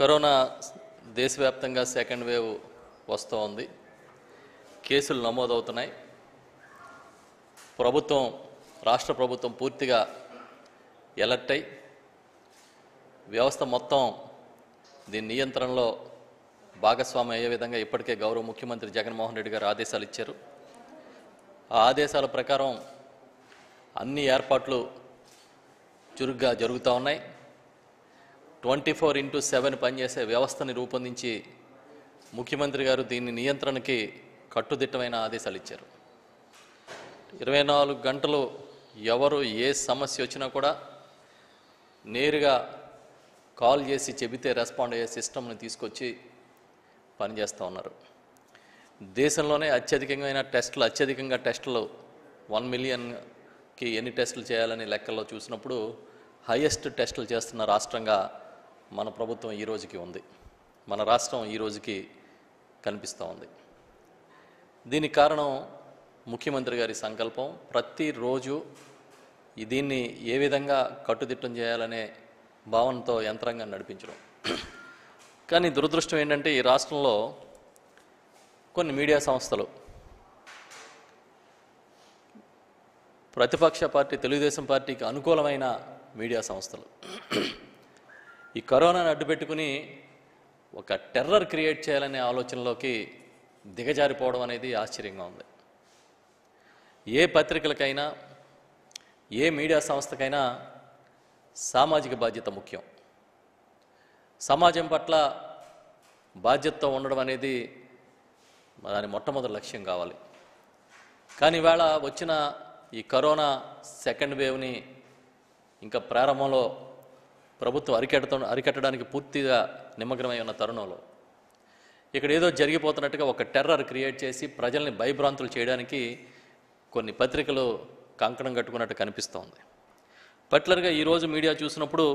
corona దేశవ్యాప్తంగా second wave వస్తూ ఉంది కేసులు నమోదవుతున్నాయి ప్రభుత్వం రాష్ట్ర ప్రభుత్వం పూర్తిగా ఎలర్ట్ అయి వ్యవస్థ మొత్తం దీని నియంత్రణలో భాగస్వామ్యం అయ్యే విధంగా ఇప్పటికే గౌరవ ముఖ్యమంత్రి జగన్మోహన్ రెడ్డి గారు ఆదేశాలు ఇచ్చారు ఆ ఆదేశాల ప్రకారం అన్ని ఏర్పాట్లు చురుగ్గా జరుగుతూ ఉన్నాయి ట్వంటీ ఫోర్ ఇంటూ సెవెన్ పనిచేసే వ్యవస్థని రూపొందించి ముఖ్యమంత్రి గారు దీన్ని నియంత్రణకి కట్టుదిట్టమైన ఆదేశాలు ఇచ్చారు ఇరవై నాలుగు గంటలు ఎవరు ఏ సమస్య వచ్చినా కూడా నేరుగా కాల్ చేసి చెబితే రెస్పాండ్ అయ్యే సిస్టమ్ని తీసుకొచ్చి పనిచేస్తూ ఉన్నారు దేశంలోనే అత్యధికమైన టెస్టులు అత్యధికంగా టెస్టులు వన్ మిలియన్కి ఎన్ని టెస్టులు చేయాలని లెక్కల్లో చూసినప్పుడు హయ్యెస్ట్ టెస్టులు చేస్తున్న రాష్ట్రంగా మన ప్రభుత్వం ఈ రోజుకి ఉంది మన రాష్ట్రం ఈ రోజుకి కనిపిస్తూ ఉంది దీనికి కారణం ముఖ్యమంత్రి గారి సంకల్పం ప్రతిరోజు దీన్ని ఏ విధంగా కట్టుదిట్టం చేయాలనే భావనతో యంత్రాంగం నడిపించడం కానీ దురదృష్టం ఏంటంటే ఈ రాష్ట్రంలో కొన్ని మీడియా సంస్థలు ప్రతిపక్ష పార్టీ తెలుగుదేశం పార్టీకి అనుకూలమైన మీడియా సంస్థలు ఈ కరోనాను అడ్డుపెట్టుకుని ఒక టెర్రర్ క్రియేట్ చేయాలనే ఆలోచనలోకి దిగజారిపోవడం అనేది ఆశ్చర్యంగా ఉంది ఏ పత్రికలకైనా ఏ మీడియా సంస్థకైనా సామాజిక బాధ్యత ముఖ్యం సమాజం పట్ల బాధ్యతతో ఉండడం అనేది దాని మొట్టమొదటి లక్ష్యం కావాలి కానీ ఇవాళ వచ్చిన ఈ కరోనా సెకండ్ వేవ్ని ఇంకా ప్రారంభంలో ప్రభుత్వం అరికెట్ట అరికట్టడానికి పూర్తిగా నిమగ్నమై ఉన్న తరుణంలో ఇక్కడ ఏదో జరిగిపోతున్నట్టుగా ఒక టెర్రర్ క్రియేట్ చేసి ప్రజల్ని భయభ్రాంతులు చేయడానికి కొన్ని పత్రికలు కంకణం కట్టుకున్నట్టు కనిపిస్తోంది పర్టికులర్గా ఈరోజు మీడియా చూసినప్పుడు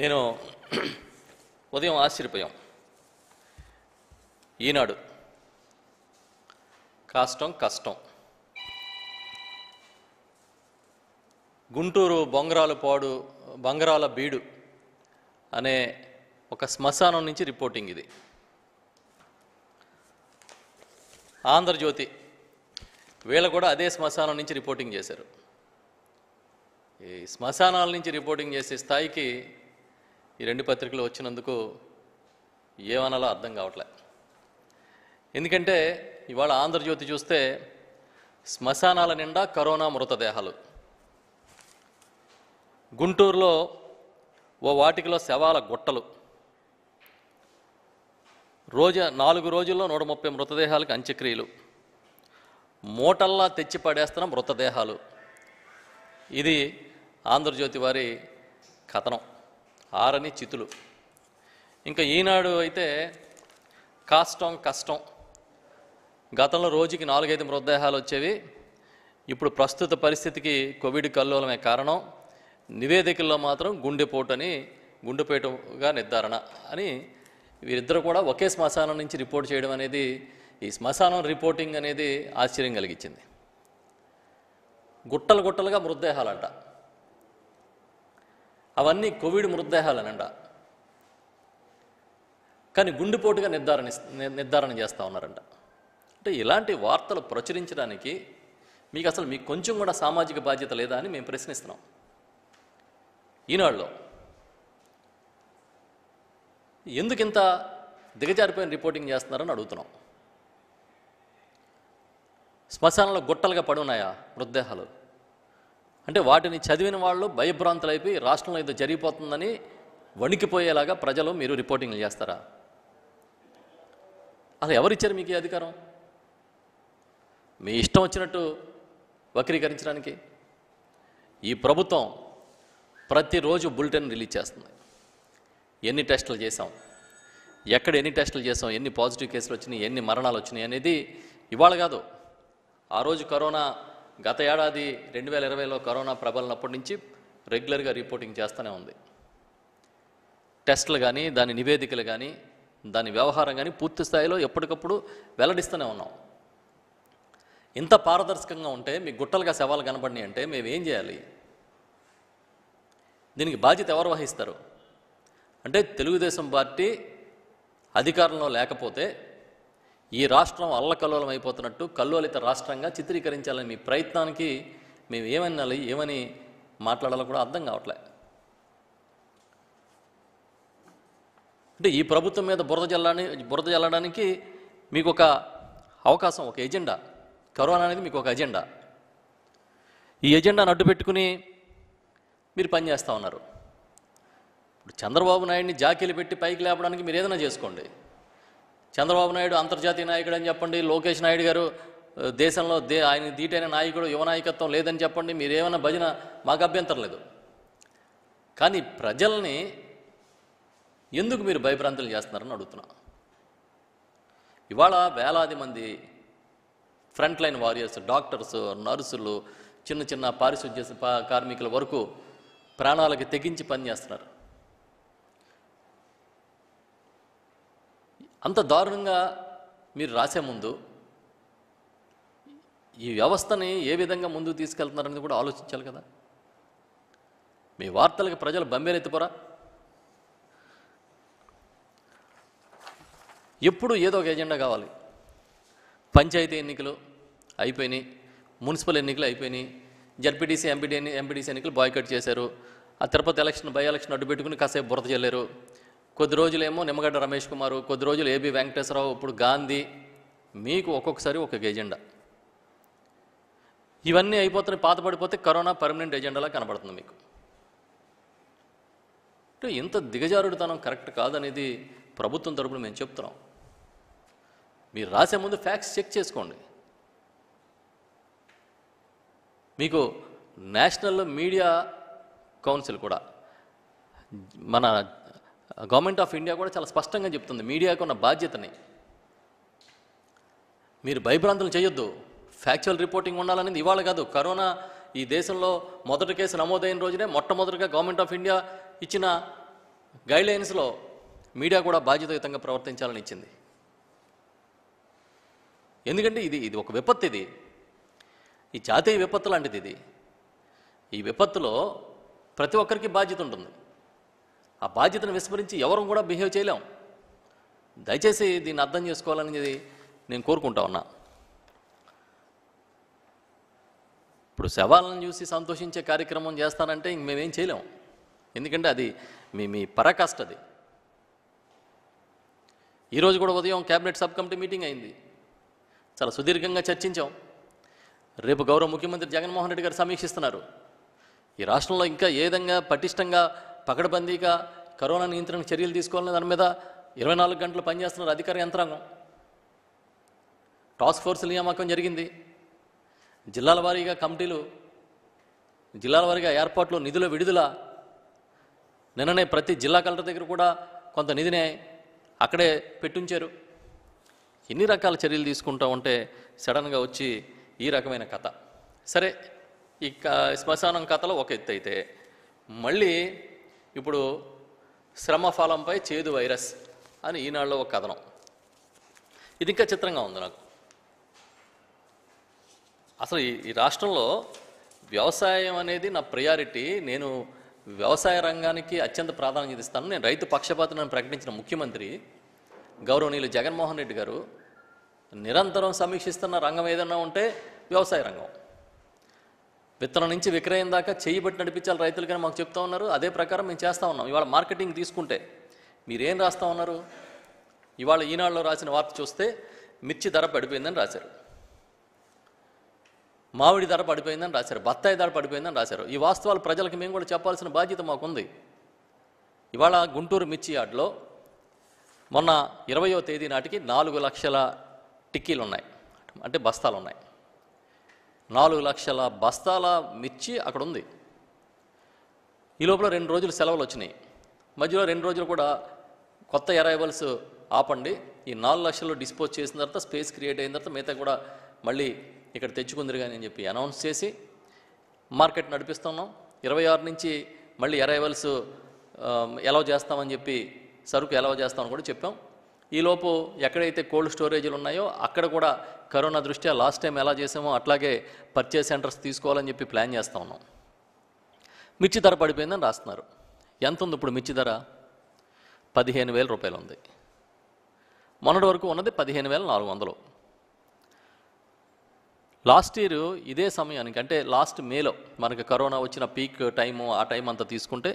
నేను ఉదయం ఆశ్చర్యపోయాం ఈనాడు కాష్టం కష్టం గుంటూరు పాడు బంగరాల బీడు అనే ఒక శ్మశానం నుంచి రిపోర్టింగ్ ఇది ఆంధ్రజ్యోతి వీళ్ళు కూడా అదే శ్మశానం నుంచి రిపోర్టింగ్ చేశారు ఈ శ్మశానాల నుంచి రిపోర్టింగ్ చేసే స్థాయికి ఈ రెండు పత్రికలు వచ్చినందుకు ఏమనాలో అర్థం కావట్లే ఎందుకంటే ఇవాళ ఆంధ్రజ్యోతి చూస్తే శ్మశానాల నిండా కరోనా మృతదేహాలు గుంటూరులో ఓ వాటికిలో శవాల గుట్టలు రోజు నాలుగు రోజుల్లో నూట ముప్పై మృతదేహాలకు అంత్యక్రియలు మూటల్లా తెచ్చి పడేస్తున్న మృతదేహాలు ఇది ఆంధ్రజ్యోతి వారి కథనం ఆరని చితులు ఇంకా ఈనాడు అయితే కాష్టం కష్టం గతంలో రోజుకి నాలుగైదు మృతదేహాలు వచ్చేవి ఇప్పుడు ప్రస్తుత పరిస్థితికి కోవిడ్ కల్లోలమే కారణం నివేదికల్లో మాత్రం గుండెపోటని గుండెపోయటంగా నిర్ధారణ అని వీరిద్దరు కూడా ఒకే శ్మశానం నుంచి రిపోర్ట్ చేయడం అనేది ఈ శ్మశానం రిపోర్టింగ్ అనేది ఆశ్చర్యం కలిగించింది గుట్టలు గుట్టలుగా మృతదేహాలంట అవన్నీ కోవిడ్ మృతదేహాలనంట కానీ గుండెపోటుగా నిర్ధారణ నిర్ధారణ చేస్తూ ఉన్నారంట అంటే ఇలాంటి వార్తలు ప్రచురించడానికి మీకు అసలు మీకు కొంచెం కూడా సామాజిక బాధ్యత లేదా అని మేము ప్రశ్నిస్తున్నాం ఈనాడులో ఎందుకింత దిగజారిపోయిన రిపోర్టింగ్ చేస్తున్నారని అడుగుతున్నాం శ్మశానంలో గుట్టలుగా పడి ఉన్నాయా మృతదేహాలు అంటే వాటిని చదివిన వాళ్ళు భయభ్రాంతులైపోయి రాష్ట్రంలో ఇది జరిగిపోతుందని వణికిపోయేలాగా ప్రజలు మీరు రిపోర్టింగ్లు చేస్తారా అసలు ఎవరిచ్చారు మీకు ఈ అధికారం మీ ఇష్టం వచ్చినట్టు వక్రీకరించడానికి ఈ ప్రభుత్వం ప్రతిరోజు బులెటిన్ రిలీజ్ చేస్తుంది ఎన్ని టెస్టులు చేసాం ఎక్కడ ఎన్ని టెస్టులు చేసాం ఎన్ని పాజిటివ్ కేసులు వచ్చినాయి ఎన్ని మరణాలు వచ్చినాయి అనేది ఇవాళ కాదు ఆ రోజు కరోనా గత ఏడాది రెండు వేల ఇరవైలో కరోనా ప్రబలినప్పటి నుంచి రెగ్యులర్గా రిపోర్టింగ్ చేస్తూనే ఉంది టెస్టులు కానీ దాని నివేదికలు కానీ దాని వ్యవహారం కానీ పూర్తి స్థాయిలో ఎప్పటికప్పుడు వెల్లడిస్తూనే ఉన్నాం ఇంత పారదర్శకంగా ఉంటే మీ గుట్టలుగా సవాలు కనబడినాయి అంటే మేము ఏం చేయాలి దీనికి బాధ్యత ఎవరు వహిస్తారు అంటే తెలుగుదేశం పార్టీ అధికారంలో లేకపోతే ఈ రాష్ట్రం అల్లకల్లోలం అయిపోతున్నట్టు కల్లోలిత రాష్ట్రంగా చిత్రీకరించాలని మీ ప్రయత్నానికి మేము ఏమన్నా ఏమని మాట్లాడాలో కూడా అర్థం కావట్లే అంటే ఈ ప్రభుత్వం మీద బురద జల్లని బురద జల్లడానికి మీకు ఒక అవకాశం ఒక ఎజెండా కరోనా అనేది మీకు ఒక ఎజెండా ఈ ఎజెండాను అడ్డు పెట్టుకుని మీరు పనిచేస్తూ ఉన్నారు ఇప్పుడు చంద్రబాబు నాయుడిని జాకీలు పెట్టి పైకి లేపడానికి మీరు ఏదైనా చేసుకోండి చంద్రబాబు నాయుడు అంతర్జాతీయ నాయకుడు అని చెప్పండి లోకేష్ నాయుడు గారు దేశంలో దే ఆయన దీటైన నాయకుడు యువ నాయకత్వం లేదని చెప్పండి మీరు ఏమైనా భజన మాకు అభ్యంతరం లేదు కానీ ప్రజల్ని ఎందుకు మీరు భయభ్రాంతులు చేస్తున్నారని అడుగుతున్నా ఇవాళ వేలాది మంది ఫ్రంట్ లైన్ వారియర్స్ డాక్టర్స్ నర్సులు చిన్న చిన్న పారిశుద్ధ్య కార్మికుల వరకు ప్రాణాలకు తెగించి పనిచేస్తున్నారు అంత దారుణంగా మీరు రాసే ముందు ఈ వ్యవస్థని ఏ విధంగా ముందుకు తీసుకెళ్తున్నారనేది కూడా ఆలోచించాలి కదా మీ వార్తలకు ప్రజలు బంబేలెత్తిపోరా ఎప్పుడు ఏదో ఒక ఎజెండా కావాలి పంచాయతీ ఎన్నికలు అయిపోయినాయి మున్సిపల్ ఎన్నికలు అయిపోయినాయి జడ్పీటీసీ ఎంపీడీ ఎంపీటీసీ ఎన్నికలు బాయ్కట్ చేశారు ఆ తిరుపతి ఎలక్షన్ బై ఎలక్షన్ అడ్డు పెట్టుకుని కాసేపు బురద చెల్లారు కొద్ది రోజులేమో నిమ్మగడ్డ రమేష్ కుమారు కొద్ది రోజులు ఏబి వెంకటేశ్వరరావు ఇప్పుడు గాంధీ మీకు ఒక్కొక్కసారి ఒక ఎజెండా ఇవన్నీ అయిపోతున్న పాతపడిపోతే కరోనా పర్మనెంట్ ఎజెండాలా కనబడుతుంది మీకు అంటే ఇంత దిగజారుడుతనం కరెక్ట్ కాదనేది ప్రభుత్వం తరపున మేము చెప్తున్నాం మీరు రాసే ముందు ఫ్యాక్స్ చెక్ చేసుకోండి మీకు నేషనల్ మీడియా కౌన్సిల్ కూడా మన గవర్నమెంట్ ఆఫ్ ఇండియా కూడా చాలా స్పష్టంగా చెప్తుంది మీడియాకు ఉన్న బాధ్యతని మీరు భయభ్రాంతులు చేయొద్దు ఫ్యాక్చువల్ రిపోర్టింగ్ ఉండాలనేది ఇవాళ కాదు కరోనా ఈ దేశంలో మొదటి కేసు నమోదైన రోజునే మొట్టమొదటిగా గవర్నమెంట్ ఆఫ్ ఇండియా ఇచ్చిన గైడ్లైన్స్లో మీడియా కూడా బాధ్యతయుతంగా ప్రవర్తించాలని ఇచ్చింది ఎందుకంటే ఇది ఇది ఒక విపత్తు ఇది ఈ జాతీయ విపత్తు లాంటిది ఇది ఈ విపత్తులో ప్రతి ఒక్కరికి బాధ్యత ఉంటుంది ఆ బాధ్యతను విస్మరించి ఎవరూ కూడా బిహేవ్ చేయలేం దయచేసి దీన్ని అర్థం చేసుకోవాలనేది నేను కోరుకుంటా ఉన్నా ఇప్పుడు శవాలను చూసి సంతోషించే కార్యక్రమం చేస్తానంటే ఇంక మేమేం చేయలేము ఎందుకంటే అది మీ మీ పరాకాష్ట అది ఈరోజు కూడా ఉదయం క్యాబినెట్ సబ్ కమిటీ మీటింగ్ అయింది చాలా సుదీర్ఘంగా చర్చించాం రేపు గౌరవ ముఖ్యమంత్రి జగన్మోహన్ రెడ్డి గారు సమీక్షిస్తున్నారు ఈ రాష్ట్రంలో ఇంకా ఏ విధంగా పటిష్టంగా పకడబందీగా కరోనా నియంత్రణ చర్యలు తీసుకోవాలనే దాని మీద ఇరవై నాలుగు గంటలు పనిచేస్తున్నారు అధికార యంత్రాంగం టాస్క్ ఫోర్స్ నియామకం జరిగింది జిల్లాల వారీగా కమిటీలు జిల్లాల వారీగా ఏర్పాట్లు నిధుల విడుదల నిన్ననే ప్రతి జిల్లా కలెక్టర్ దగ్గర కూడా కొంత నిధిని అక్కడే పెట్టుంచారు ఎన్ని రకాల చర్యలు తీసుకుంటా ఉంటే సడన్గా వచ్చి ఈ రకమైన కథ సరే ఈ శ్మశానం కథలో ఒక ఎత్తు అయితే మళ్ళీ ఇప్పుడు శ్రమఫలంపై చేదు వైరస్ అని ఈనాడులో ఒక కథనం ఇది ఇంకా చిత్రంగా ఉంది నాకు అసలు ఈ రాష్ట్రంలో వ్యవసాయం అనేది నా ప్రయారిటీ నేను వ్యవసాయ రంగానికి అత్యంత ప్రాధాన్యత ఇస్తాను నేను రైతు పక్షపాతం ప్రకటించిన ముఖ్యమంత్రి గౌరవనీయులు జగన్మోహన్ రెడ్డి గారు నిరంతరం సమీక్షిస్తున్న రంగం ఏదైనా ఉంటే వ్యవసాయ రంగం విత్తనం నుంచి విక్రయం దాకా చేయి బట్టి నడిపించాలి రైతులకైనా మాకు చెప్తా ఉన్నారు అదే ప్రకారం మేము చేస్తూ ఉన్నాం ఇవాళ మార్కెటింగ్ తీసుకుంటే మీరేం రాస్తా ఉన్నారు ఇవాళ ఈనాడులో రాసిన వార్త చూస్తే మిర్చి ధర పడిపోయిందని రాశారు మామిడి ధర పడిపోయిందని రాశారు బత్తాయి ధర పడిపోయిందని రాశారు ఈ వాస్తవాలు ప్రజలకు మేము కూడా చెప్పాల్సిన బాధ్యత మాకుంది ఇవాళ గుంటూరు మిర్చి యార్డ్లో మొన్న ఇరవయో తేదీ నాటికి నాలుగు లక్షల టిక్కీలు ఉన్నాయి అంటే బస్తాలు ఉన్నాయి నాలుగు లక్షల బస్తాల మిర్చి అక్కడ ఉంది ఈ లోపల రెండు రోజులు సెలవులు వచ్చినాయి మధ్యలో రెండు రోజులు కూడా కొత్త ఎరైవల్స్ ఆపండి ఈ నాలుగు లక్షలు డిస్పోజ్ చేసిన తర్వాత స్పేస్ క్రియేట్ అయిన తర్వాత మిగతా కూడా మళ్ళీ ఇక్కడ తెచ్చుకుందరు కానీ అని చెప్పి అనౌన్స్ చేసి మార్కెట్ నడిపిస్తున్నాం ఇరవై ఆరు నుంచి మళ్ళీ ఎరైవల్స్ ఎలవ్ um, చేస్తామని చెప్పి సరుకు ఎలవ్ చేస్తామని కూడా చెప్పాం ఈలోపు ఎక్కడైతే కోల్డ్ స్టోరేజ్లు ఉన్నాయో అక్కడ కూడా కరోనా దృష్ట్యా లాస్ట్ టైం ఎలా చేసామో అట్లాగే పర్చేస్ సెంటర్స్ తీసుకోవాలని చెప్పి ప్లాన్ చేస్తూ ఉన్నాం మిర్చి ధర పడిపోయిందని రాస్తున్నారు ఎంత ఉంది ఇప్పుడు మిర్చి ధర పదిహేను వేల రూపాయలు ఉంది మొన్నటి వరకు ఉన్నది పదిహేను వేల నాలుగు వందలు లాస్ట్ ఇయర్ ఇదే సమయానికి అంటే లాస్ట్ మేలో మనకి కరోనా వచ్చిన పీక్ టైము ఆ టైం అంతా తీసుకుంటే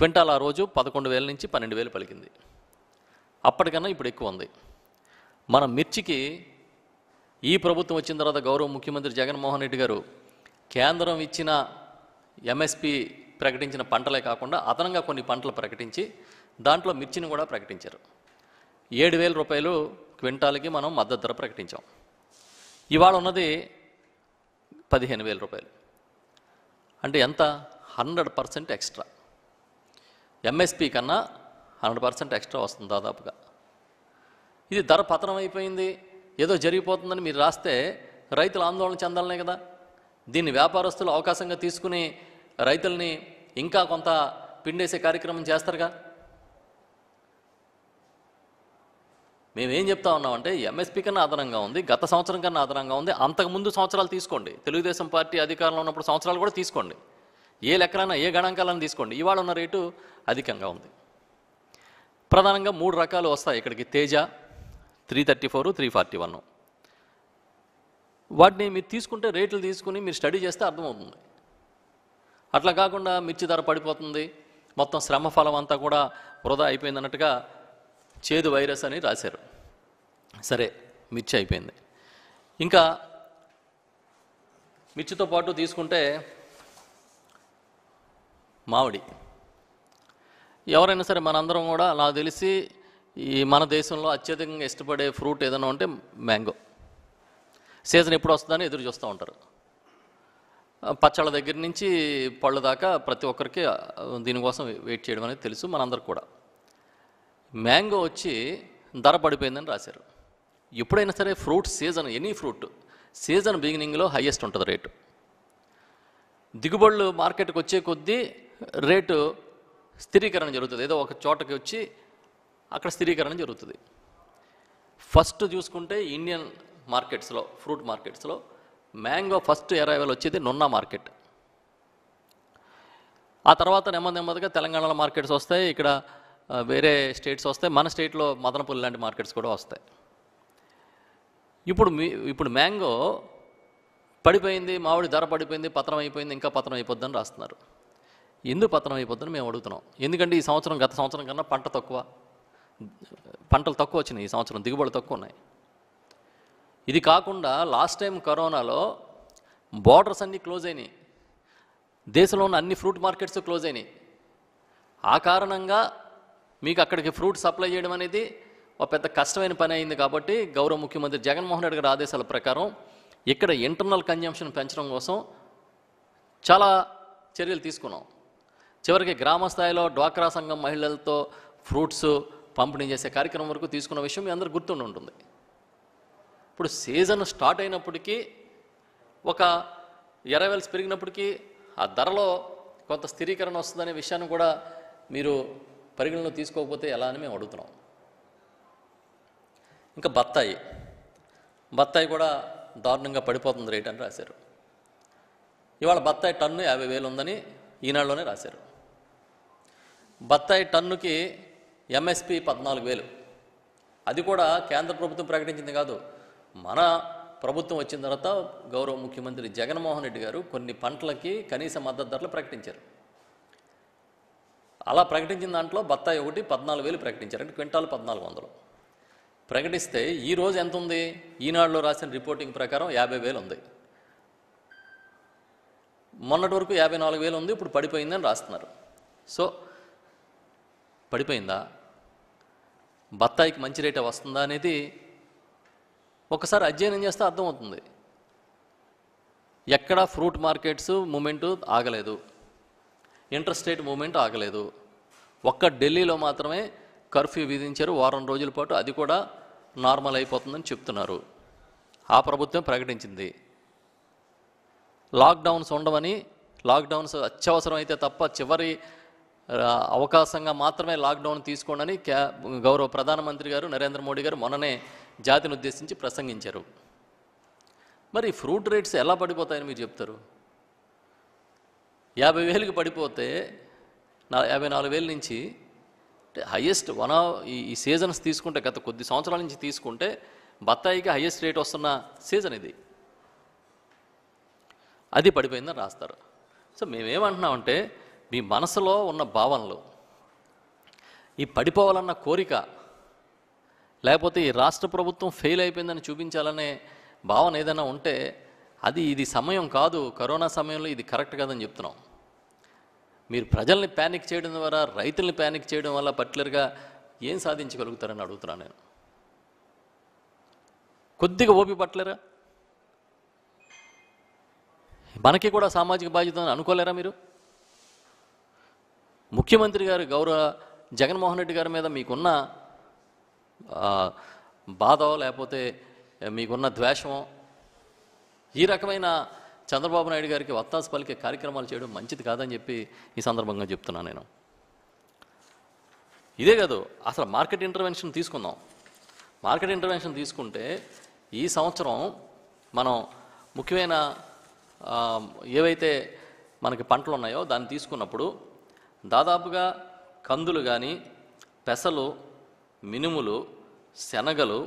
క్వింటాల్ ఆ రోజు పదకొండు వేల నుంచి పన్నెండు వేలు పలికింది అప్పటికన్నా ఇప్పుడు ఎక్కువ ఉంది మన మిర్చికి ఈ ప్రభుత్వం వచ్చిన తర్వాత గౌరవ ముఖ్యమంత్రి జగన్మోహన్ రెడ్డి గారు కేంద్రం ఇచ్చిన ఎంఎస్పి ప్రకటించిన పంటలే కాకుండా అదనంగా కొన్ని పంటలు ప్రకటించి దాంట్లో మిర్చిని కూడా ప్రకటించారు ఏడు వేల రూపాయలు క్వింటాల్కి మనం మద్దతు ధర ప్రకటించాం ఇవాళ ఉన్నది పదిహేను వేల రూపాయలు అంటే ఎంత హండ్రెడ్ పర్సెంట్ ఎక్స్ట్రా ఎంఎస్పి కన్నా హండ్రెడ్ పర్సెంట్ ఎక్స్ట్రా వస్తుంది దాదాపుగా ఇది ధర పతనం అయిపోయింది ఏదో జరిగిపోతుందని మీరు రాస్తే రైతులు ఆందోళన చెందాలనే కదా దీన్ని వ్యాపారస్తులు అవకాశంగా తీసుకుని రైతుల్ని ఇంకా కొంత పిండేసే కార్యక్రమం చేస్తారుగా మేమేం చెప్తా ఉన్నామంటే ఎంఎస్పీ కన్నా అదనంగా ఉంది గత సంవత్సరం కన్నా అదనంగా ఉంది అంతకుముందు సంవత్సరాలు తీసుకోండి తెలుగుదేశం పార్టీ అధికారంలో ఉన్నప్పుడు సంవత్సరాలు కూడా తీసుకోండి ఏ లెక్కలైనా ఏ గణాంకాలను తీసుకోండి ఇవాళ ఉన్న రేటు అధికంగా ఉంది ప్రధానంగా మూడు రకాలు వస్తాయి ఇక్కడికి Teja three thirty four three forty one వాటిని మీరు తీసుకుంటే రేట్లు తీసుకుని మీరు స్టడీ చేస్తే అర్థమవుతుంది అట్లా కాకుండా మిర్చి ధర పడిపోతుంది మొత్తం శ్రమ ఫలం అంతా కూడా వృధా అయిపోయింది అన్నట్టుగా చేదు వైరస్ అని రాశారు సరే మిర్చి అయిపోయింది ఇంకా మిర్చితో పాటు తీసుకుంటే మామిడి ఎవరైనా సరే మనందరం కూడా అలా తెలిసి ఈ మన దేశంలో అత్యధికంగా ఇష్టపడే ఫ్రూట్ ఏదైనా ఉంటే మ్యాంగో సీజన్ ఎప్పుడు వస్తుందని ఎదురు చూస్తూ ఉంటారు పచ్చళ్ళ దగ్గర నుంచి పళ్ళు దాకా ప్రతి ఒక్కరికి దీనికోసం వెయిట్ చేయడం అనేది తెలుసు మనందరూ కూడా మ్యాంగో వచ్చి ధర పడిపోయిందని రాశారు ఎప్పుడైనా సరే fruit season any fruit season బిగినింగ్లో హయ్యెస్ట్ ఉంటుంది రేటు దిగుబడులు మార్కెట్కి వచ్చే కొద్దీ రేటు స్థిరీకరణ జరుగుతుంది ఏదో ఒక చోటకి వచ్చి అక్కడ స్థిరీకరణ జరుగుతుంది ఫస్ట్ చూసుకుంటే ఇండియన్ మార్కెట్స్లో ఫ్రూట్ మార్కెట్స్లో మ్యాంగో ఫస్ట్ అరైవల్ వచ్చేది నున్నా మార్కెట్ ఆ తర్వాత నెమ్మది నెమ్మదిగా తెలంగాణలో మార్కెట్స్ వస్తాయి ఇక్కడ వేరే స్టేట్స్ వస్తాయి మన స్టేట్లో మదనపల్లి లాంటి మార్కెట్స్ కూడా వస్తాయి ఇప్పుడు ఇప్పుడు మ్యాంగో పడిపోయింది మామిడి ధర పడిపోయింది పత్రం అయిపోయింది ఇంకా పత్రం అయిపోద్దని రాస్తున్నారు ఎందుకు పతనం అయిపోతుందని మేము అడుగుతున్నాం ఎందుకంటే ఈ సంవత్సరం గత సంవత్సరం కన్నా పంట తక్కువ పంటలు తక్కువ వచ్చినాయి ఈ సంవత్సరం దిగుబడులు తక్కువ ఉన్నాయి ఇది కాకుండా లాస్ట్ టైం కరోనాలో బార్డర్స్ అన్నీ క్లోజ్ అయినాయి దేశంలో ఉన్న అన్ని ఫ్రూట్ మార్కెట్స్ క్లోజ్ అయినాయి ఆ కారణంగా మీకు అక్కడికి ఫ్రూట్ సప్లై చేయడం అనేది ఒక పెద్ద కష్టమైన పని అయింది కాబట్టి గౌరవ ముఖ్యమంత్రి జగన్మోహన్ రెడ్డి గారి ఆదేశాల ప్రకారం ఇక్కడ ఇంటర్నల్ కన్జంప్షన్ పెంచడం కోసం చాలా చర్యలు తీసుకున్నాం చివరికి గ్రామ స్థాయిలో డ్వాక్రా సంఘం మహిళలతో ఫ్రూట్స్ పంపిణీ చేసే కార్యక్రమం వరకు తీసుకున్న విషయం మీ అందరు గుర్తుండి ఉంటుంది ఇప్పుడు సీజన్ స్టార్ట్ అయినప్పటికీ ఒక ఎరవెల్స్ పెరిగినప్పటికీ ఆ ధరలో కొంత స్థిరీకరణ వస్తుందనే విషయాన్ని కూడా మీరు పరిగణలో తీసుకోకపోతే ఎలా అని మేము అడుగుతున్నాం ఇంకా బత్తాయి బత్తాయి కూడా దారుణంగా పడిపోతుంది రేట్ అని రాశారు ఇవాళ బత్తాయి టన్ను యాభై వేలు ఉందని ఈనాడులోనే రాశారు బత్తాయి టన్నుకి ఎంఎస్పి పద్నాలుగు వేలు అది కూడా కేంద్ర ప్రభుత్వం ప్రకటించింది కాదు మన ప్రభుత్వం వచ్చిన తర్వాత గౌరవ ముఖ్యమంత్రి జగన్మోహన్ రెడ్డి గారు కొన్ని పంటలకి కనీస మద్దతు ధరలు ప్రకటించారు అలా ప్రకటించిన దాంట్లో బత్తాయి ఒకటి పద్నాలుగు వేలు ప్రకటించారు అంటే క్వింటాలు పద్నాలుగు వందలు ప్రకటిస్తే ఈరోజు ఎంత ఉంది ఈనాడులో రాసిన రిపోర్టింగ్ ప్రకారం యాభై వేలు ఉంది మొన్నటి వరకు యాభై నాలుగు వేలు ఉంది ఇప్పుడు పడిపోయిందని రాస్తున్నారు సో పడిపోయిందా బత్తాయికి మంచి రేట వస్తుందా అనేది ఒకసారి అధ్యయనం చేస్తే అర్థమవుతుంది ఎక్కడ ఫ్రూట్ మార్కెట్స్ మూమెంటు ఆగలేదు ఇంట్రెస్ట్ రేట్ మూమెంట్ ఆగలేదు ఒక్క ఢిల్లీలో మాత్రమే కర్ఫ్యూ విధించారు వారం రోజుల పాటు అది కూడా నార్మల్ అయిపోతుందని చెప్తున్నారు ఆ ప్రభుత్వం ప్రకటించింది లాక్డౌన్స్ ఉండవని లాక్డౌన్స్ అత్యవసరం అయితే తప్ప చివరి అవకాశంగా మాత్రమే లాక్డౌన్ తీసుకోండి క్యా గౌరవ ప్రధానమంత్రి గారు నరేంద్ర మోడీ గారు మొన్ననే జాతిని ఉద్దేశించి ప్రసంగించారు మరి ఫ్రూట్ రేట్స్ ఎలా పడిపోతాయని మీరు చెప్తారు యాభై వేలకి పడిపోతే యాభై నాలుగు వేల నుంచి హయ్యెస్ట్ వన్ ఈ సీజన్స్ తీసుకుంటే గత కొద్ది సంవత్సరాల నుంచి తీసుకుంటే బత్తాయికి హయ్యెస్ట్ రేట్ వస్తున్న సీజన్ ఇది అది పడిపోయిందని రాస్తారు సో మేమేమంటున్నామంటే మీ మనసులో ఉన్న భావనలు ఈ పడిపోవాలన్న కోరిక లేకపోతే ఈ రాష్ట్ర ప్రభుత్వం ఫెయిల్ అయిపోయిందని చూపించాలనే భావన ఏదైనా ఉంటే అది ఇది సమయం కాదు కరోనా సమయంలో ఇది కరెక్ట్ కాదని చెప్తున్నాం మీరు ప్రజల్ని ప్యానిక్ చేయడం ద్వారా రైతుల్ని ప్యానిక్ చేయడం వల్ల పర్టికులర్గా ఏం సాధించగలుగుతారని అడుగుతున్నాను నేను కొద్దిగా ఓపి పట్టలేరా మనకి కూడా సామాజిక బాధ్యత అనుకోలేరా మీరు ముఖ్యమంత్రి గారు గౌరవ జగన్మోహన్ రెడ్డి గారి మీద మీకున్న బాధ లేకపోతే మీకున్న ద్వేషం ఈ రకమైన చంద్రబాబు నాయుడు గారికి వత్తాసు పలికే కార్యక్రమాలు చేయడం మంచిది కాదని చెప్పి ఈ సందర్భంగా చెప్తున్నాను నేను ఇదే కాదు అసలు మార్కెట్ ఇంటర్వెన్షన్ తీసుకుందాం మార్కెట్ ఇంటర్వెన్షన్ తీసుకుంటే ఈ సంవత్సరం మనం ముఖ్యమైన ఏవైతే మనకి పంటలు ఉన్నాయో దాన్ని తీసుకున్నప్పుడు దాదాపుగా కందులు కానీ పెసలు మినుములు శనగలు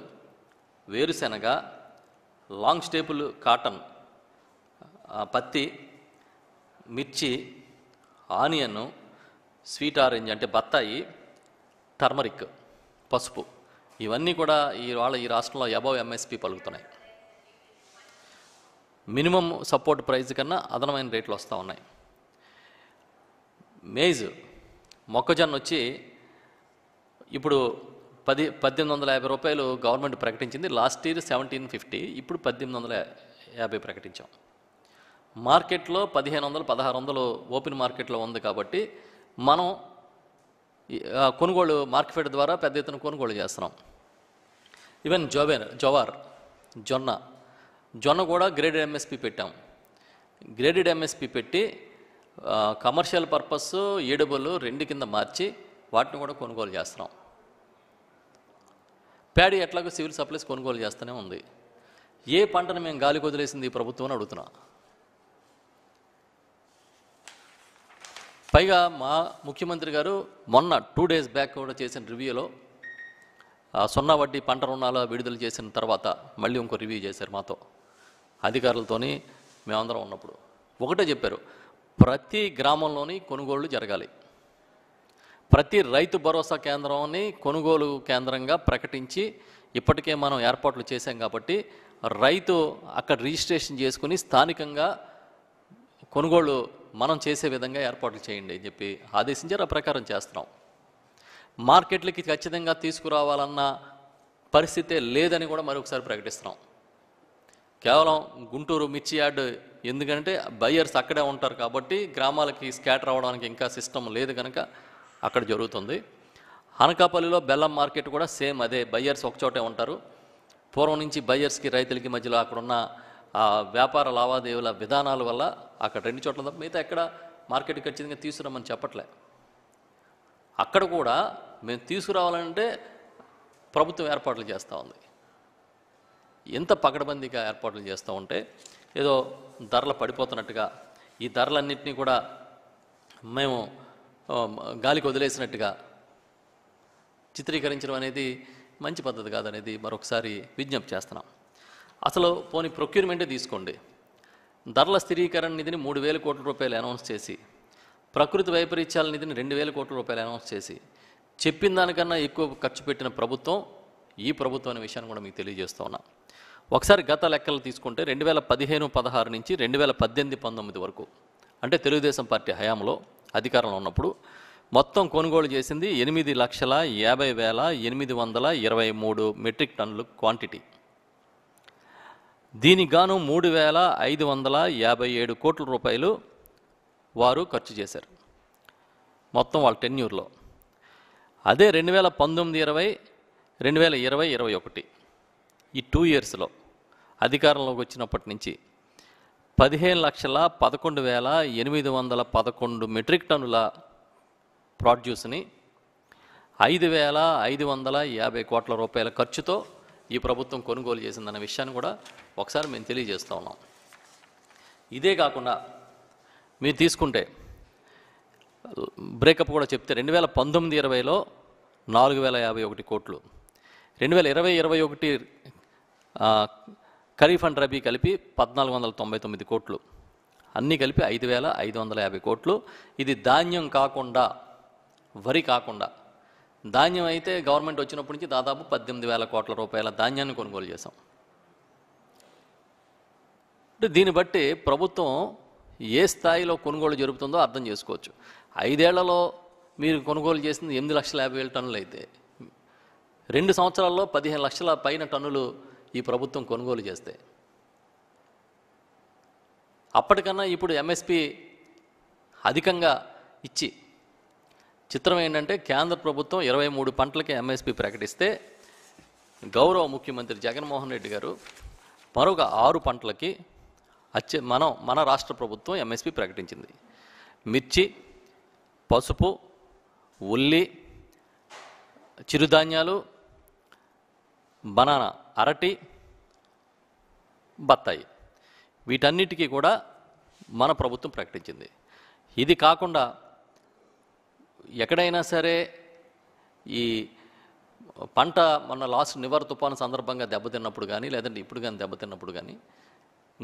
వేరుశెనగ లాంగ్ స్టేపుల్ కాటన్ పత్తి మిర్చి ఆనియన్ స్వీట్ ఆరెంజ్ అంటే బత్తాయి టర్మరిక్ పసుపు ఇవన్నీ కూడా ఈ వాళ్ళ ఈ రాష్ట్రంలో అబవ్ ఎంఎస్పి పలుకుతున్నాయి మినిమం సపోర్ట్ ప్రైస్ కన్నా అదనమైన రేట్లు వస్తూ ఉన్నాయి మేజ్ మొక్కజొన్న వచ్చి ఇప్పుడు పది పద్దెనిమిది వందల యాభై రూపాయలు గవర్నమెంట్ ప్రకటించింది లాస్ట్ ఇయర్ సెవెంటీన్ ఫిఫ్టీ ఇప్పుడు పద్దెనిమిది వందల యాభై ప్రకటించాం మార్కెట్లో పదిహేను వందలు పదహారు వందలు ఓపెన్ మార్కెట్లో ఉంది కాబట్టి మనం కొనుగోలు మార్కెట్ ద్వారా పెద్ద ఎత్తున కొనుగోలు చేస్తున్నాం ఈవెన్ జోవెన్ జోవార్ జొన్న జొన్న కూడా గ్రేడెడ్ ఎంఎస్పి పెట్టాం గ్రేడెడ్ ఎంఎస్పి పెట్టి కమర్షియల్ పర్పస్ ఏడుబులు రెండు కింద మార్చి వాటిని కూడా కొనుగోలు చేస్తున్నాం ప్యాడీ ఎట్లాగో సివిల్ సప్లైస్ కొనుగోలు చేస్తూనే ఉంది ఏ పంటను మేము గాలి వదిలేసింది ఈ ప్రభుత్వం అని అడుగుతున్నా పైగా మా ముఖ్యమంత్రి గారు మొన్న టూ డేస్ బ్యాక్ కూడా చేసిన రివ్యూలో సున్నా వడ్డీ పంట రుణాలు విడుదల చేసిన తర్వాత మళ్ళీ ఇంకో రివ్యూ చేశారు మాతో అధికారులతోని మేమందరం ఉన్నప్పుడు ఒకటే చెప్పారు ప్రతి గ్రామంలోని కొనుగోళ్లు జరగాలి ప్రతి రైతు భరోసా కేంద్రంని కొనుగోలు కేంద్రంగా ప్రకటించి ఇప్పటికే మనం ఏర్పాట్లు చేశాం కాబట్టి రైతు అక్కడ రిజిస్ట్రేషన్ చేసుకుని స్థానికంగా కొనుగోలు మనం చేసే విధంగా ఏర్పాట్లు చేయండి అని చెప్పి ఆదేశించారు ఆ ప్రకారం చేస్తున్నాం మార్కెట్లకి ఖచ్చితంగా తీసుకురావాలన్న పరిస్థితే లేదని కూడా మరొకసారి ప్రకటిస్తున్నాం కేవలం గుంటూరు మిర్చి యార్డు ఎందుకంటే బయర్స్ అక్కడే ఉంటారు కాబట్టి గ్రామాలకి స్కాటర్ అవడానికి ఇంకా సిస్టమ్ లేదు కనుక అక్కడ జరుగుతుంది అనకాపల్లిలో బెల్లం మార్కెట్ కూడా సేమ్ అదే బయ్యర్స్ ఒకచోటే ఉంటారు పూర్వం నుంచి బయ్యర్స్కి రైతులకి మధ్యలో అక్కడ ఉన్న వ్యాపార లావాదేవీల విధానాల వల్ల అక్కడ రెండు చోట్ల తప్ప మిగతా ఎక్కడ మార్కెట్ ఖచ్చితంగా తీసుకురామని చెప్పట్లే అక్కడ కూడా మేము తీసుకురావాలంటే ప్రభుత్వం ఏర్పాట్లు చేస్తూ ఉంది ఎంత పకడబందీగా ఏర్పాట్లు చేస్తూ ఉంటే ఏదో ధరలు పడిపోతున్నట్టుగా ఈ ధరలన్నింటినీ కూడా మేము గాలికి వదిలేసినట్టుగా చిత్రీకరించడం అనేది మంచి పద్ధతి కాదనేది మరొకసారి విజ్ఞప్తి చేస్తున్నాం అసలు పోని ప్రొక్యూర్మెంటే తీసుకోండి ధరల స్థిరీకరణ నిధిని మూడు వేల కోట్ల రూపాయలు అనౌన్స్ చేసి ప్రకృతి వైపరీత్యాల నిధిని రెండు వేల కోట్ల రూపాయలు అనౌన్స్ చేసి చెప్పిన దానికన్నా ఎక్కువ ఖర్చు పెట్టిన ప్రభుత్వం ఈ ప్రభుత్వం అనే విషయాన్ని కూడా మీకు తెలియజేస్తూ ఉన్నాం ఒకసారి గత లెక్కలు తీసుకుంటే రెండు వేల పదిహేను పదహారు నుంచి రెండు వేల పద్దెనిమిది పంతొమ్మిది వరకు అంటే తెలుగుదేశం పార్టీ హయాంలో అధికారంలో ఉన్నప్పుడు మొత్తం కొనుగోలు చేసింది ఎనిమిది లక్షల యాభై వేల ఎనిమిది వందల ఇరవై మూడు మెట్రిక్ టన్నులు క్వాంటిటీ దీనికి గాను మూడు వేల ఐదు వందల యాభై ఏడు కోట్ల రూపాయలు వారు ఖర్చు చేశారు మొత్తం వాళ్ళ టెన్యూర్లో అదే రెండు వేల పంతొమ్మిది ఇరవై రెండు వేల ఇరవై ఇరవై ఒకటి ఈ టూ ఇయర్స్లో అధికారంలోకి వచ్చినప్పటి నుంచి పదిహేను లక్షల పదకొండు వేల ఎనిమిది వందల పదకొండు మెట్రిక్ టన్నుల ప్రాడ్యూస్ని ఐదు వేల ఐదు వందల యాభై కోట్ల రూపాయల ఖర్చుతో ఈ ప్రభుత్వం కొనుగోలు చేసిందన్న విషయాన్ని కూడా ఒకసారి మేము తెలియజేస్తూ ఉన్నాం ఇదే కాకుండా మీరు తీసుకుంటే బ్రేకప్ కూడా చెప్తే రెండు వేల పంతొమ్మిది ఇరవైలో నాలుగు వేల యాభై ఒకటి కోట్లు రెండు వేల ఇరవై ఇరవై ఒకటి ఖరీఫ్ అండ్ రబీ కలిపి పద్నాలుగు వందల తొంభై తొమ్మిది కోట్లు అన్నీ కలిపి ఐదు వేల ఐదు వందల యాభై కోట్లు ఇది ధాన్యం కాకుండా వరి కాకుండా ధాన్యం అయితే గవర్నమెంట్ వచ్చినప్పటి నుంచి దాదాపు పద్దెనిమిది వేల కోట్ల రూపాయల ధాన్యాన్ని కొనుగోలు చేశాం అంటే దీన్ని బట్టి ప్రభుత్వం ఏ స్థాయిలో కొనుగోలు జరుపుతుందో అర్థం చేసుకోవచ్చు ఐదేళ్లలో మీరు కొనుగోలు చేసింది ఎనిమిది లక్షల యాభై వేల టన్నులు అయితే రెండు సంవత్సరాల్లో పదిహేను లక్షల పైన టన్నులు ఈ ప్రభుత్వం కొనుగోలు చేస్తే అప్పటికన్నా ఇప్పుడు ఎంఎస్పి అధికంగా ఇచ్చి చిత్రం ఏంటంటే కేంద్ర ప్రభుత్వం ఇరవై మూడు పంటలకి ఎంఎస్పి ప్రకటిస్తే గౌరవ ముఖ్యమంత్రి జగన్మోహన్ రెడ్డి గారు మరొక ఆరు పంటలకి అచ్చే మనం మన రాష్ట్ర ప్రభుత్వం ఎంఎస్పి ప్రకటించింది మిర్చి పసుపు ఉల్లి చిరుధాన్యాలు బనానా అరటి బత్తాయి వీటన్నిటికీ కూడా మన ప్రభుత్వం ప్రకటించింది ఇది కాకుండా ఎక్కడైనా సరే ఈ పంట మన లాస్ట్ నివర్ తుఫాను సందర్భంగా దెబ్బతిన్నప్పుడు కానీ లేదంటే ఇప్పుడు కానీ దెబ్బతిన్నప్పుడు కానీ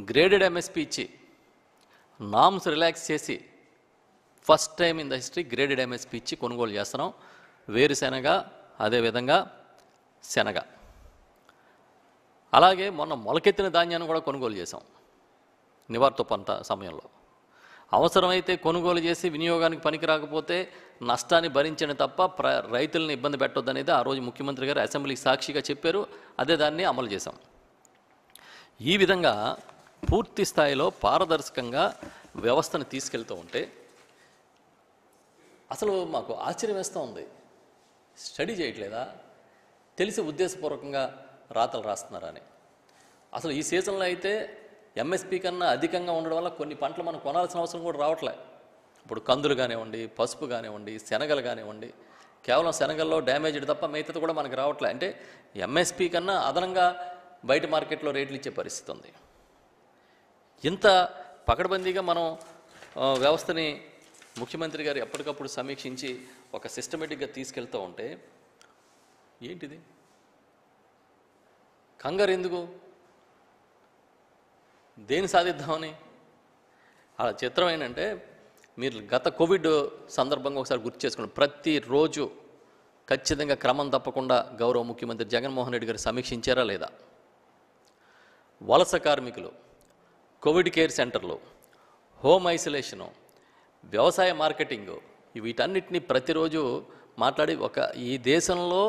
గ్రేడెడ్ ఎంఎస్పి ఇచ్చి నామ్స్ రిలాక్స్ చేసి first time in the history graded MSP ఇచ్చి కొనుగోలు చేస్తున్నాం వేరుశెనగ అదేవిధంగా శనగ అలాగే మొన్న మొలకెత్తిన ధాన్యాన్ని కూడా కొనుగోలు చేశాం నివార్త పంట సమయంలో అవసరమైతే కొనుగోలు చేసి వినియోగానికి పనికి రాకపోతే నష్టాన్ని భరించని తప్ప ప్ర రైతులను ఇబ్బంది అనేది ఆ రోజు ముఖ్యమంత్రి గారు అసెంబ్లీకి సాక్షిగా చెప్పారు అదే దాన్ని అమలు చేశాం ఈ విధంగా పూర్తి స్థాయిలో పారదర్శకంగా వ్యవస్థను తీసుకెళ్తూ ఉంటే అసలు మాకు ఆశ్చర్యం వేస్తూ ఉంది స్టడీ చేయట్లేదా తెలిసి ఉద్దేశపూర్వకంగా రాతలు రాస్తున్నారని అసలు ఈ సీజన్లో అయితే ఎంఎస్పి కన్నా అధికంగా ఉండడం వల్ల కొన్ని పంటలు మనం కొనాల్సిన అవసరం కూడా రావట్లే ఇప్పుడు కందులు కానివ్వండి పసుపు కానివ్వండి శనగలు కానివ్వండి కేవలం శనగల్లో డ్యామేజ్డ్ తప్ప మిగతా కూడా మనకు రావట్లే అంటే ఎంఎస్పి కన్నా అదనంగా బయట మార్కెట్లో రేట్లు ఇచ్చే పరిస్థితి ఉంది ఇంత పకడ్బందీగా మనం వ్యవస్థని ముఖ్యమంత్రి గారు ఎప్పటికప్పుడు సమీక్షించి ఒక సిస్టమేటిక్గా తీసుకెళ్తూ ఉంటే ఏంటిది కంగారు ఎందుకు దేని సాధిద్దామని అలా చిత్రం ఏంటంటే మీరు గత కోవిడ్ సందర్భంగా ఒకసారి గుర్తు చేసుకోండి ప్రతిరోజు ఖచ్చితంగా క్రమం తప్పకుండా గౌరవ ముఖ్యమంత్రి జగన్మోహన్ రెడ్డి గారు సమీక్షించారా లేదా వలస కార్మికులు కోవిడ్ కేర్ సెంటర్లు హోమ్ ఐసోలేషను వ్యవసాయ మార్కెటింగు వీటన్నిటిని ప్రతిరోజు మాట్లాడి ఒక ఈ దేశంలో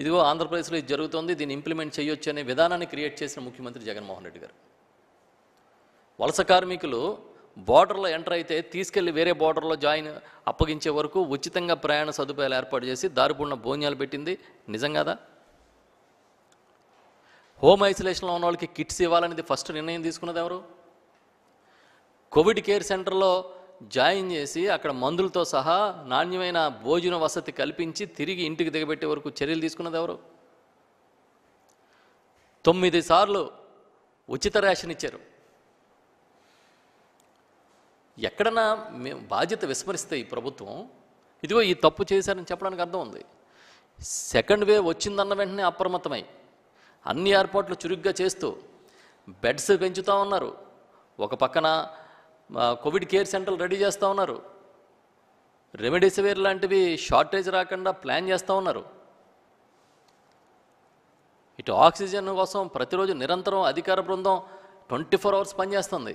ఇదిగో ఆంధ్రప్రదేశ్లో ఇది జరుగుతుంది దీన్ని ఇంప్లిమెంట్ చేయొచ్చు అనే విధానాన్ని క్రియేట్ చేసిన ముఖ్యమంత్రి జగన్మోహన్ రెడ్డి గారు వలస కార్మికులు బార్డర్లో ఎంటర్ అయితే తీసుకెళ్లి వేరే బార్డర్లో జాయిన్ అప్పగించే వరకు ఉచితంగా ప్రయాణ సదుపాయాలు ఏర్పాటు చేసి దారిపూడిన భోజనాలు పెట్టింది నిజం కదా హోమ్ ఐసోలేషన్లో ఉన్న వాళ్ళకి కిట్స్ ఇవ్వాలనేది ఫస్ట్ నిర్ణయం తీసుకున్నది ఎవరు కోవిడ్ కేర్ సెంటర్లో జాయిన్ చేసి అక్కడ మందులతో సహా నాణ్యమైన భోజన వసతి కల్పించి తిరిగి ఇంటికి దిగబెట్టే వరకు చర్యలు తీసుకున్నది ఎవరు తొమ్మిది సార్లు ఉచిత రేషన్ ఇచ్చారు ఎక్కడన్నా మేము బాధ్యత విస్మరిస్తే ఈ ప్రభుత్వం ఇదిగో ఈ తప్పు చేశారని చెప్పడానికి అర్థం ఉంది సెకండ్ వేవ్ వచ్చిందన్న వెంటనే అప్రమత్తమై అన్ని ఏర్పాట్లు చురుగ్గా చేస్తూ బెడ్స్ పెంచుతూ ఉన్నారు ఒక పక్కన కోవిడ్ కేర్ సెంటర్లు రెడీ చేస్తూ ఉన్నారు రెమెడీసివిర్ లాంటివి షార్టేజ్ రాకుండా ప్లాన్ చేస్తూ ఉన్నారు ఇటు ఆక్సిజన్ కోసం ప్రతిరోజు నిరంతరం అధికార బృందం ట్వంటీ ఫోర్ అవర్స్ పనిచేస్తుంది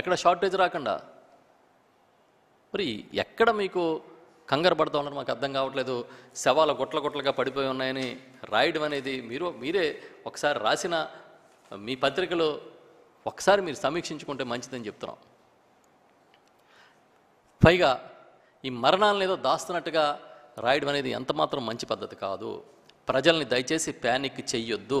ఎక్కడ షార్టేజ్ రాకుండా మరి ఎక్కడ మీకు కంగారు పడుతూ ఉన్నారు మాకు అర్థం కావట్లేదు శవాలు గుట్ల గుట్లగా పడిపోయి ఉన్నాయని రాయడం అనేది మీరు మీరే ఒకసారి రాసిన మీ పత్రికలు ఒకసారి మీరు సమీక్షించుకుంటే మంచిదని చెప్తున్నాం పైగా ఈ మరణాలను ఏదో దాస్తున్నట్టుగా రాయడం అనేది ఎంతమాత్రం మంచి పద్ధతి కాదు ప్రజల్ని దయచేసి ప్యానిక్ చెయ్యొద్దు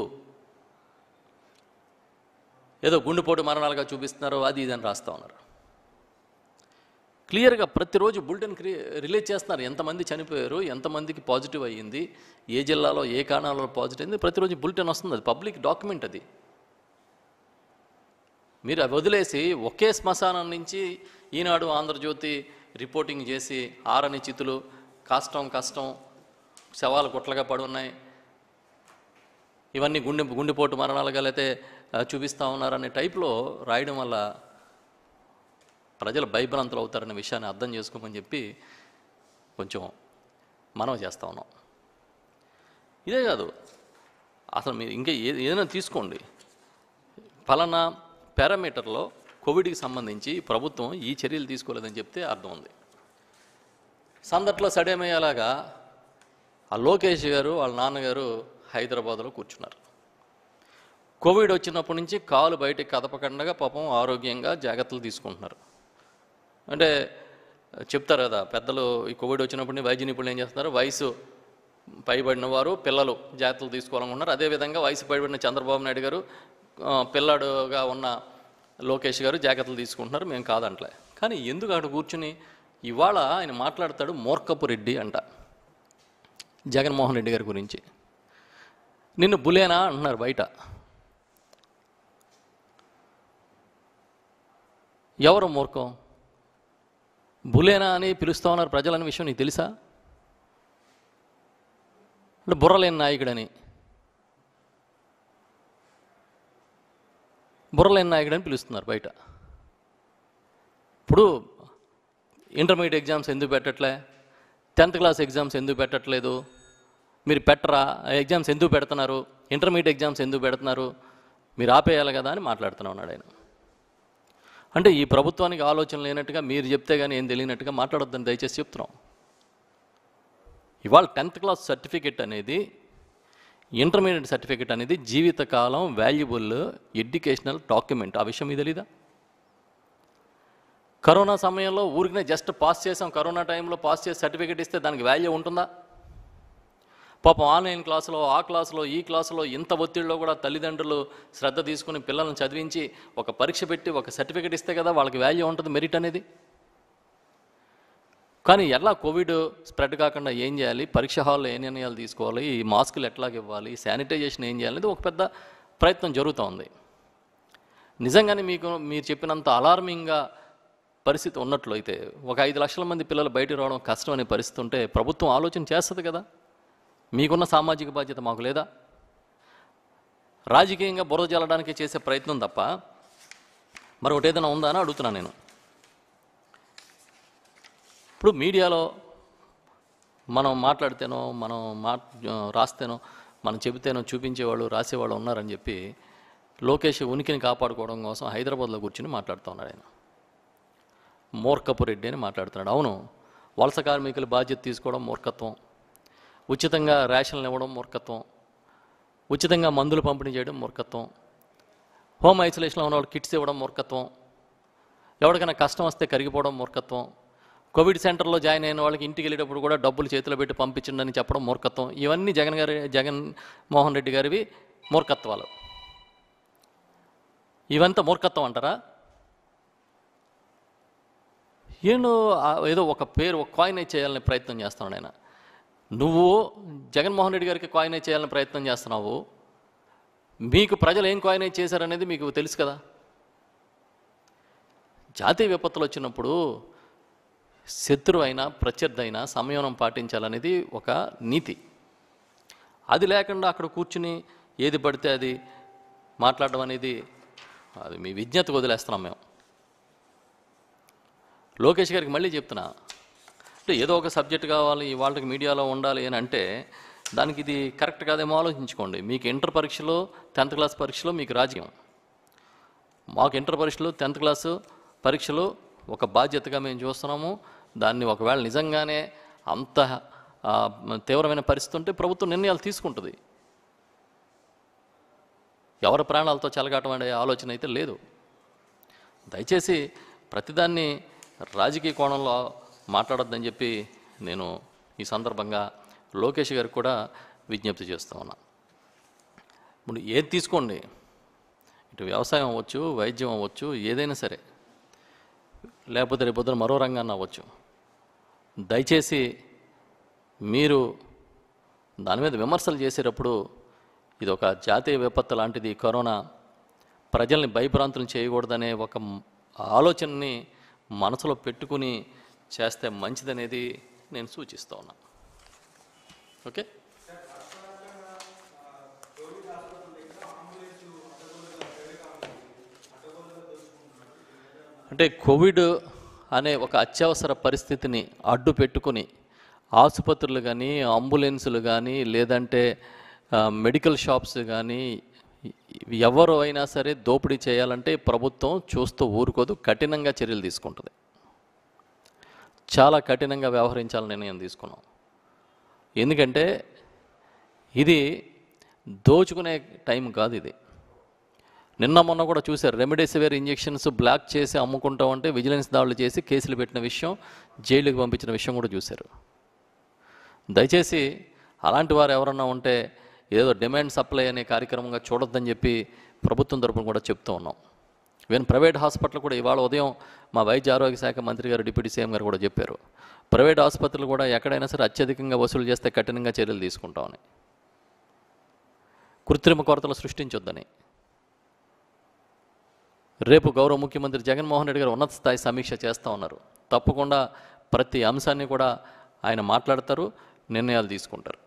ఏదో గుండెపోటు మరణాలుగా చూపిస్తున్నారు అది ఇది అని రాస్తూ ఉన్నారు క్లియర్గా ప్రతిరోజు బులెటిన్ రిలీజ్ చేస్తున్నారు ఎంతమంది చనిపోయారు ఎంతమందికి పాజిటివ్ అయ్యింది ఏ జిల్లాలో ఏ కాణాలలో పాజిటివ్ అయింది ప్రతిరోజు బులెటిన్ వస్తుంది అది పబ్లిక్ డాక్యుమెంట్ అది మీరు అవి వదిలేసి ఒకే శ్మశానం నుంచి ఈనాడు ఆంధ్రజ్యోతి రిపోర్టింగ్ చేసి ఆరని చితులు కష్టం కష్టం శవాలు గుట్లగా పడున్నాయి ఇవన్నీ గుండె గుండెపోటు మరణాలు లేతే చూపిస్తూ ఉన్నారనే టైప్లో రాయడం వల్ల ప్రజలు భయభ్రాంతులు అవుతారనే విషయాన్ని అర్థం చేసుకోమని చెప్పి కొంచెం మనం చేస్తూ ఉన్నాం ఇదే కాదు అసలు మీరు ఇంకా ఏదైనా తీసుకోండి ఫలానా పారామీటర్లో కోవిడ్కి సంబంధించి ప్రభుత్వం ఈ చర్యలు తీసుకోలేదని చెప్తే అర్థం ఉంది సందట్లో సడేమయ్యేలాగా ఆ లోకేష్ గారు వాళ్ళ నాన్నగారు హైదరాబాద్లో కూర్చున్నారు కోవిడ్ వచ్చినప్పటి నుంచి కాలు బయటికి కదపకుండా పాపం ఆరోగ్యంగా జాగ్రత్తలు తీసుకుంటున్నారు అంటే చెప్తారు కదా పెద్దలు ఈ కోవిడ్ వచ్చినప్పుడు వైద్య నిపుణులు ఏం చేస్తున్నారు వయసు పైబడిన వారు పిల్లలు జాగ్రత్తలు తీసుకోవాలనుకుంటున్నారు అదేవిధంగా వయసు పైబడిన చంద్రబాబు నాయుడు గారు పిల్లాడుగా ఉన్న లోకేష్ గారు జాగ్రత్తలు తీసుకుంటున్నారు మేము కాదంటలే కానీ ఎందుకు అక్కడ కూర్చుని ఇవాళ ఆయన మాట్లాడతాడు మోర్కపు రెడ్డి అంట జగన్మోహన్ రెడ్డి గారి గురించి నిన్ను బులేనా అంటున్నారు బయట ఎవరు మూర్ఖం బులేనా అని పిలుస్తూ ఉన్నారు ప్రజలని విషయం నీకు తెలుసా అంటే బుర్రలేని నాయకుడని బుర్రలేని నాయకుడు అని పిలుస్తున్నారు బయట ఇప్పుడు ఇంటర్మీడియట్ ఎగ్జామ్స్ ఎందుకు పెట్టట్లే టెన్త్ క్లాస్ ఎగ్జామ్స్ ఎందుకు పెట్టట్లేదు మీరు పెట్టరా ఎగ్జామ్స్ ఎందుకు పెడుతున్నారు ఇంటర్మీడియట్ ఎగ్జామ్స్ ఎందుకు పెడుతున్నారు మీరు ఆపేయాలి కదా అని మాట్లాడుతూనే ఉన్నాడు ఆయన అంటే ఈ ప్రభుత్వానికి ఆలోచన లేనట్టుగా మీరు చెప్తే కానీ ఏం తెలియనట్టుగా మాట్లాడొద్దని దయచేసి చెప్తున్నాం ఇవాళ టెన్త్ క్లాస్ సర్టిఫికెట్ అనేది ఇంటర్మీడియట్ సర్టిఫికేట్ అనేది జీవితకాలం వాల్యుబుల్ ఎడ్యుకేషనల్ డాక్యుమెంట్ ఆ విషయం ఇది తెలీదా కరోనా సమయంలో ఊరికినే జస్ట్ పాస్ చేసాం కరోనా టైంలో పాస్ చేసి సర్టిఫికేట్ ఇస్తే దానికి వాల్యూ ఉంటుందా పాపం ఆన్లైన్ క్లాసులో ఆ క్లాసులో ఈ క్లాసులో ఇంత ఒత్తిడిలో కూడా తల్లిదండ్రులు శ్రద్ధ తీసుకుని పిల్లలను చదివించి ఒక పరీక్ష పెట్టి ఒక సర్టిఫికేట్ ఇస్తే కదా వాళ్ళకి వాల్యూ ఉంటుంది మెరిట్ అనేది కానీ ఎలా కోవిడ్ స్ప్రెడ్ కాకుండా ఏం చేయాలి పరీక్ష హాల్లో ఏ నిర్ణయాలు తీసుకోవాలి ఈ మాస్కులు ఎట్లాగ ఇవ్వాలి శానిటైజేషన్ ఏం చేయాలి అనేది ఒక పెద్ద ప్రయత్నం జరుగుతూ ఉంది నిజంగానే మీకు మీరు చెప్పినంత అలార్మింగ్గా పరిస్థితి ఉన్నట్లు అయితే ఒక ఐదు లక్షల మంది పిల్లలు బయటకు రావడం కష్టం అనే పరిస్థితి ఉంటే ప్రభుత్వం ఆలోచన చేస్తుంది కదా మీకున్న సామాజిక బాధ్యత మాకు లేదా రాజకీయంగా బురద జల్లడానికి చేసే ప్రయత్నం తప్ప మరొకటి ఏదైనా ఉందా అని అడుగుతున్నాను నేను ఇప్పుడు మీడియాలో మనం మాట్లాడితేనో మనం మా రాస్తేనో మనం చెబితేనో చూపించేవాళ్ళు రాసేవాళ్ళు ఉన్నారని చెప్పి లోకేష్ ఉనికిని కాపాడుకోవడం కోసం హైదరాబాద్లో కూర్చుని మాట్లాడుతూ ఉన్నాడు ఆయన మూర్ఖపు రెడ్డి అని మాట్లాడుతున్నాడు అవును వలస కార్మికుల బాధ్యత తీసుకోవడం మూర్ఖత్వం ఉచితంగా రేషన్లు ఇవ్వడం మూర్ఖత్వం ఉచితంగా మందులు పంపిణీ చేయడం మూర్ఖత్వం హోమ్ ఐసోలేషన్లో ఉన్న వాళ్ళు కిట్స్ ఇవ్వడం మూర్ఖత్వం ఎవరికైనా కష్టం వస్తే కరిగిపోవడం మూర్ఖత్వం కోవిడ్ సెంటర్లో జాయిన్ అయిన వాళ్ళకి ఇంటికి వెళ్ళేటప్పుడు కూడా డబ్బులు చేతిలో పెట్టి పంపించండి చెప్పడం మూర్ఖత్వం ఇవన్నీ జగన్ గారి జగన్ మోహన్ రెడ్డి గారివి మూర్ఖత్వాలు ఇవంతా మూర్ఖత్వం అంటారా నేను ఏదో ఒక పేరు ఒక కాయిన్ చేయాలని ప్రయత్నం చేస్తున్నాను నేను నువ్వు జగన్మోహన్ రెడ్డి గారికి కాయిన్ చేయాలని ప్రయత్నం చేస్తున్నావు మీకు ప్రజలు ఏం కాయిన్ చేశారనేది మీకు తెలుసు కదా జాతీయ విపత్తులు వచ్చినప్పుడు శత్రువు అయినా ప్రత్యర్థి అయినా సంయమనం పాటించాలనేది ఒక నీతి అది లేకుండా అక్కడ కూర్చుని ఏది పడితే అది మాట్లాడడం అనేది అది మీ విజ్ఞతకు వదిలేస్తున్నాం మేము లోకేష్ గారికి మళ్ళీ చెప్తున్నా అంటే ఏదో ఒక సబ్జెక్ట్ కావాలి ఈ వాళ్ళకి మీడియాలో ఉండాలి అని అంటే దానికి ఇది కరెక్ట్ కాదేమో ఆలోచించుకోండి మీకు ఇంటర్ పరీక్షలో టెన్త్ క్లాస్ పరీక్షలో మీకు రాజ్యం మాకు ఇంటర్ పరీక్షలో టెన్త్ క్లాసు పరీక్షలో ఒక బాధ్యతగా మేము చూస్తున్నాము దాన్ని ఒకవేళ నిజంగానే అంత తీవ్రమైన పరిస్థితి ఉంటే ప్రభుత్వం నిర్ణయాలు తీసుకుంటుంది ఎవరి ప్రాణాలతో చెలగాటం అనే ఆలోచన అయితే లేదు దయచేసి ప్రతిదాన్ని రాజకీయ కోణంలో మాట్లాడొద్దని చెప్పి నేను ఈ సందర్భంగా లోకేష్ గారికి కూడా విజ్ఞప్తి చేస్తూ ఉన్నా ఇప్పుడు ఏది తీసుకోండి ఇటు వ్యవసాయం అవ్వచ్చు వైద్యం అవ్వచ్చు ఏదైనా సరే లేకపోతే రేపు పొద్దున మరో రంగాన్ని అవ్వచ్చు దయచేసి మీరు దాని మీద విమర్శలు చేసేటప్పుడు ఇది ఒక జాతీయ విపత్తు లాంటిది కరోనా ప్రజల్ని భయభ్రాంతులు చేయకూడదనే ఒక ఆలోచనని మనసులో పెట్టుకుని చేస్తే మంచిదనేది నేను సూచిస్తూ ఉన్నా ఓకే అంటే కోవిడ్ అనే ఒక అత్యవసర పరిస్థితిని అడ్డు పెట్టుకుని ఆసుపత్రులు కానీ అంబులెన్సులు కానీ లేదంటే మెడికల్ షాప్స్ కానీ ఎవరు అయినా సరే దోపిడీ చేయాలంటే ప్రభుత్వం చూస్తూ ఊరుకోదు కఠినంగా చర్యలు తీసుకుంటుంది చాలా కఠినంగా వ్యవహరించాలని నిర్ణయం తీసుకున్నాం ఎందుకంటే ఇది దోచుకునే టైం కాదు ఇది నిన్న మొన్న కూడా చూశారు రెమిడెసివిర్ ఇంజెక్షన్స్ బ్లాక్ చేసి అంటే విజిలెన్స్ దాడులు చేసి కేసులు పెట్టిన విషయం జైలుకి పంపించిన విషయం కూడా చూశారు దయచేసి అలాంటి వారు ఎవరన్నా ఉంటే ఏదో డిమాండ్ సప్లై అనే కార్యక్రమంగా చూడొద్దని చెప్పి ప్రభుత్వం తరపున కూడా చెప్తూ ఉన్నాం ఈవెన్ ప్రైవేట్ హాస్పిటల్ కూడా ఇవాళ ఉదయం మా వైద్య ఆరోగ్య శాఖ మంత్రి గారు డిప్యూటీ సీఎం గారు కూడా చెప్పారు ప్రైవేట్ ఆసుపత్రులు కూడా ఎక్కడైనా సరే అత్యధికంగా వసూలు చేస్తే కఠినంగా చర్యలు తీసుకుంటామని కృత్రిమ కొరతలు సృష్టించొద్దని రేపు గౌరవ ముఖ్యమంత్రి జగన్మోహన్ రెడ్డి గారు ఉన్నత స్థాయి సమీక్ష చేస్తూ ఉన్నారు తప్పకుండా ప్రతి అంశాన్ని కూడా ఆయన మాట్లాడతారు నిర్ణయాలు తీసుకుంటారు